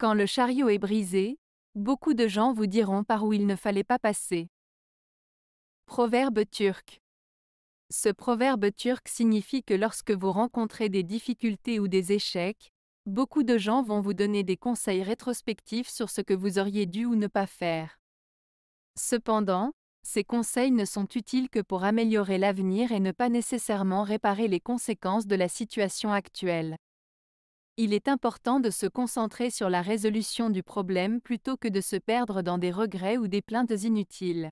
Quand le chariot est brisé, beaucoup de gens vous diront par où il ne fallait pas passer. Proverbe turc. Ce proverbe turc signifie que lorsque vous rencontrez des difficultés ou des échecs, beaucoup de gens vont vous donner des conseils rétrospectifs sur ce que vous auriez dû ou ne pas faire. Cependant, ces conseils ne sont utiles que pour améliorer l'avenir et ne pas nécessairement réparer les conséquences de la situation actuelle il est important de se concentrer sur la résolution du problème plutôt que de se perdre dans des regrets ou des plaintes inutiles.